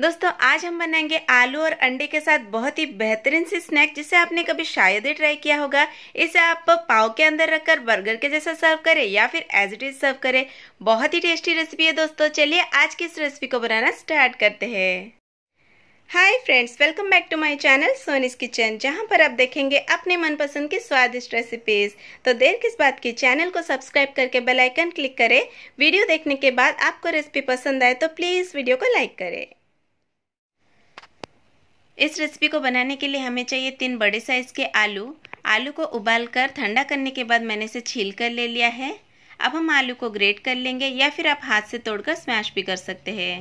दोस्तों आज हम बनाएंगे आलू और अंडे के साथ बहुत ही बेहतरीन सी स्नैक जिसे आपने कभी शायद ही ट्राई किया होगा इसे आप पाव के अंदर रखकर बर्गर के जैसा सर्व करें या फिर एज इट इज सर्व करें बहुत ही टेस्टी रेसिपी है दोस्तों चलिए आज की इस रेसिपी को बनाना स्टार्ट करते हैं hi friends welcome back to my channel Soni's kitchen जहां पर आप देखेंगे अपने मनपसंद की स्वादिष्ट रेसिपीज तो देर किस बात की चैनल को सब्सक्राइब करके बेल आइकन क्लिक करें वीडियो देखने के बाद आपको रेसिपी पसंद आए तो प्लीज़ वीडियो को लाइक करें इस रेसिपी को बनाने के लिए हमें चाहिए तीन बड़े साइज़ के आलू आलू को उबाल कर ठंडा करने के बाद मैंने इसे छील कर ले लिया है अब हम आलू को ग्रेट कर लेंगे या फिर आप हाथ से तोड़कर स्मैश भी कर सकते हैं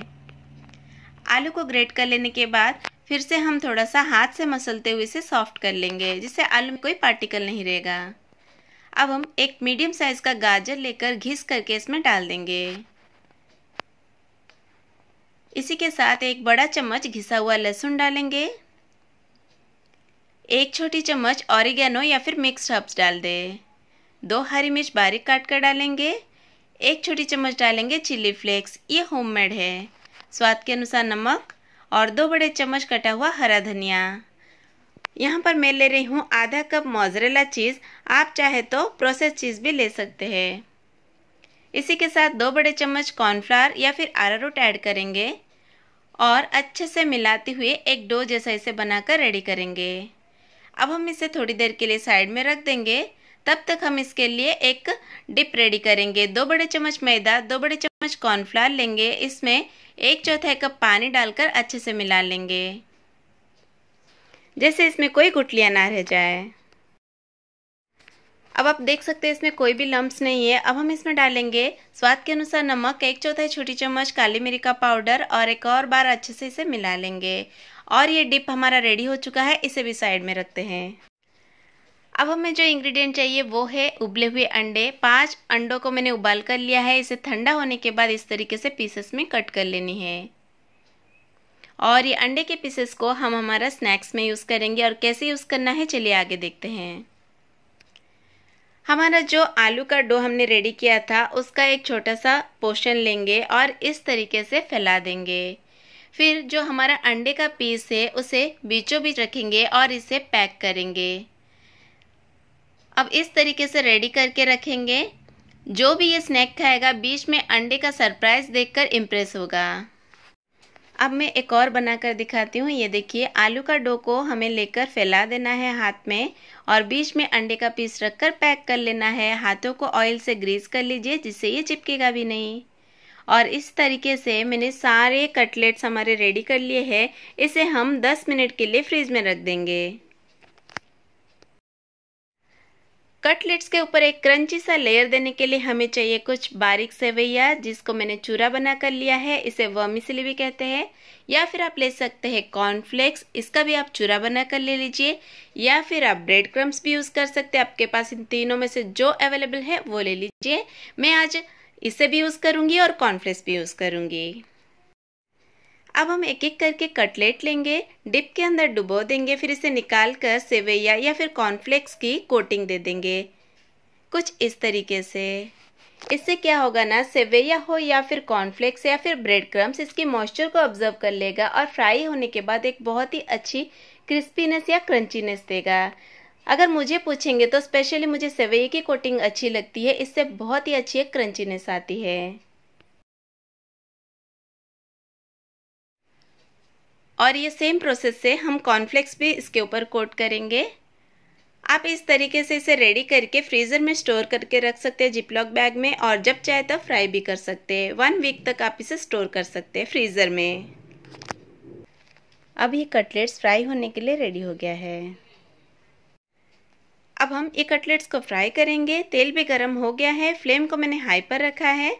आलू को ग्रेट कर लेने के बाद फिर से हम थोड़ा सा हाथ से मसलते हुए इसे सॉफ्ट कर लेंगे जिससे आलू में कोई पार्टिकल नहीं रहेगा अब हम एक मीडियम साइज़ का गाजर लेकर घिस करके इसमें डाल देंगे इसी के साथ एक बड़ा चम्मच घिसा हुआ लहसुन डालेंगे एक छोटी चम्मच ऑरिगेनो या फिर मिक्स हर्ब्स डाल दें दो हरी मिर्च बारीक काट कर डालेंगे एक छोटी चम्मच डालेंगे चिली फ्लेक्स ये होममेड है स्वाद के अनुसार नमक और दो बड़े चम्मच कटा हुआ हरा धनिया यहाँ पर मैं ले रही हूँ आधा कप मोजरेला चीज़ आप चाहे तो प्रोसेस चीज़ भी ले सकते हैं इसी के साथ दो बड़े चम्मच कॉर्नफ्लावर या फिर आरारोट ऐड करेंगे और अच्छे से मिलाते हुए एक डो जैसा इसे बनाकर रेडी करेंगे अब हम इसे थोड़ी देर के लिए साइड में रख देंगे तब तक हम इसके लिए एक डिप रेडी करेंगे दो बड़े चम्मच मैदा दो बड़े चम्मच कॉर्नफ्लावर लेंगे इसमें एक चौथाई कप पानी डालकर अच्छे से मिला लेंगे जैसे इसमें कोई गुटलियाँ ना रह जाए अब आप देख सकते हैं इसमें कोई भी लम्ब नहीं है अब हम इसमें डालेंगे स्वाद के अनुसार नमक एक चौथाई छोटी चम्मच काली मिरी का पाउडर और एक और बार अच्छे से इसे मिला लेंगे और ये डिप हमारा रेडी हो चुका है इसे भी साइड में रखते हैं अब हमें जो इंग्रेडिएंट चाहिए वो है उबले हुए अंडे पांच अंडों को मैंने उबाल कर लिया है इसे ठंडा होने के बाद इस तरीके से पीसेस में कट कर लेनी है और ये अंडे के पीसेस को हम हमारा स्नैक्स में यूज़ करेंगे और कैसे यूज़ करना है चलिए आगे देखते हैं हमारा जो आलू का डो हमने रेडी किया था उसका एक छोटा सा पोर्शन लेंगे और इस तरीके से फैला देंगे फिर जो हमारा अंडे का पीस है उसे बीचों बीच रखेंगे और इसे पैक करेंगे अब इस तरीके से रेडी करके रखेंगे जो भी ये स्नैक खाएगा बीच में अंडे का सरप्राइज़ देखकर इम्प्रेस होगा अब मैं एक और बनाकर दिखाती हूँ ये देखिए आलू का डो को हमें लेकर फैला देना है हाथ में और बीच में अंडे का पीस रखकर पैक कर लेना है हाथों को ऑयल से ग्रीस कर लीजिए जिससे ये चिपकेगा भी नहीं और इस तरीके से मैंने सारे कटलेट्स हमारे रेडी कर लिए हैं इसे हम 10 मिनट के लिए फ्रिज में रख देंगे कटलेट्स के ऊपर एक क्रंची सा लेयर देने के लिए हमें चाहिए कुछ बारीक सेवैया जिसको मैंने चूरा बना कर लिया है इसे वर्मिसली भी कहते हैं या फिर आप ले सकते हैं कॉर्नफ्लेक्स इसका भी आप चूरा बना कर ले लीजिए या फिर आप ब्रेड क्रम्स भी यूज़ कर सकते हैं आपके पास इन तीनों में से जो अवेलेबल है वो ले लीजिए मैं आज इसे भी यूज़ करूँगी और कॉर्नफ्लेक्स भी यूज़ करूँगी अब हम एक एक करके कटलेट लेंगे डिप के अंदर डुबो देंगे फिर इसे निकाल कर सेवैया या फिर कॉर्नफ्लेक्स की कोटिंग दे देंगे कुछ इस तरीके से इससे क्या होगा ना सेवैया हो या फिर कॉर्नफ्लेक्स या फिर ब्रेड क्रम्स इसकी मॉइस्चर को ऑब्जर्व कर लेगा और फ्राई होने के बाद एक बहुत ही अच्छी क्रिस्पीनेस या क्रंचीनेस देगा अगर मुझे पूछेंगे तो स्पेशली मुझे सेवैया की कोटिंग अच्छी लगती है इससे बहुत ही अच्छी एक क्रंचीनेस आती है और ये सेम प्रोसेस से हम कॉर्नफ्लेक्स भी इसके ऊपर कोट करेंगे आप इस तरीके से इसे रेडी करके फ्रीज़र में स्टोर करके रख सकते हैं जिपलॉक बैग में और जब चाहे तब तो फ्राई भी कर सकते हैं वन वीक तक आप इसे स्टोर कर सकते हैं फ्रीज़र में अब ये कटलेट्स फ्राई होने के लिए रेडी हो गया है अब हम ये कटलेट्स को फ्राई करेंगे तेल भी गर्म हो गया है फ्लेम को मैंने हाई पर रखा है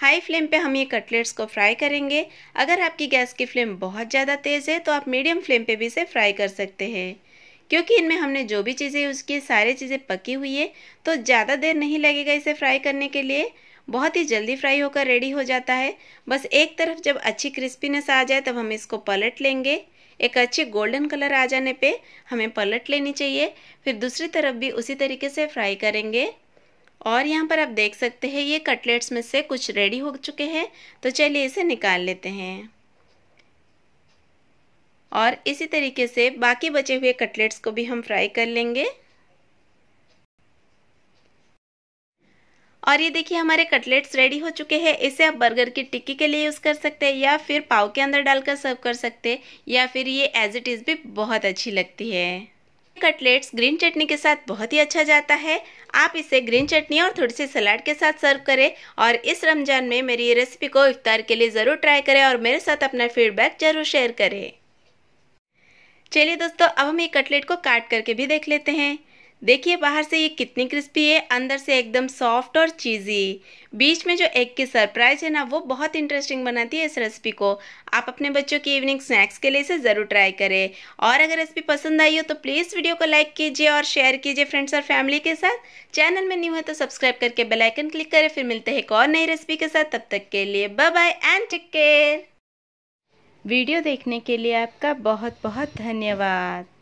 हाई फ्लेम पे हम ये कटलेट्स को फ्राई करेंगे अगर आपकी गैस की फ्लेम बहुत ज़्यादा तेज़ है तो आप मीडियम फ्लेम पे भी इसे फ्राई कर सकते हैं क्योंकि इनमें हमने जो भी चीज़ें यूज़ की सारी चीज़ें पकी हुई है तो ज़्यादा देर नहीं लगेगा इसे फ्राई करने के लिए बहुत ही जल्दी फ्राई होकर रेडी हो जाता है बस एक तरफ जब अच्छी क्रिस्पीनेस आ जाए तब हम इसको पलट लेंगे एक अच्छे गोल्डन कलर आ जाने पे हमें पलट लेनी चाहिए फिर दूसरी तरफ भी उसी तरीके से फ्राई करेंगे और यहाँ पर आप देख सकते हैं ये कटलेट्स में से कुछ रेडी हो चुके हैं तो चलिए इसे निकाल लेते हैं और इसी तरीके से बाकी बचे हुए कटलेट्स को भी हम फ्राई कर लेंगे और ये देखिए हमारे कटलेट्स रेडी हो चुके हैं इसे आप बर्गर की टिक्की के लिए यूज़ कर सकते हैं या फिर पाव के अंदर डालकर सर्व कर सकते हैं या फिर ये एज इट इज़ भी बहुत अच्छी लगती है कटलेट्स ग्रीन चटनी के साथ बहुत ही अच्छा जाता है आप इसे ग्रीन चटनी और थोड़ी सी सलाद के साथ सर्व करें और इस रमज़ान में मेरी ये रेसिपी को इफ्तार के लिए ज़रूर ट्राई करें और मेरे साथ अपना फीडबैक ज़रूर शेयर करें चलिए दोस्तों अब हम ये कटलेट को काट करके भी देख लेते हैं देखिए बाहर से ये कितनी क्रिस्पी है अंदर से एकदम सॉफ्ट और चीज़ी बीच में जो एग की सरप्राइज है ना वो बहुत इंटरेस्टिंग बनाती है इस रेसिपी को आप अपने बच्चों की इवनिंग स्नैक्स के लिए इसे ज़रूर ट्राई करें और अगर रेसिपी पसंद आई हो तो प्लीज़ वीडियो को लाइक कीजिए और शेयर कीजिए फ्रेंड्स और फैमिली के साथ चैनल में न्यू है तो सब्सक्राइब करके बेलाइकन क्लिक करें फिर मिलते हैं एक और नई रेसिपी के साथ तब तक के लिए bye bye and take care video देखने के लिए आपका बहुत बहुत धन्यवाद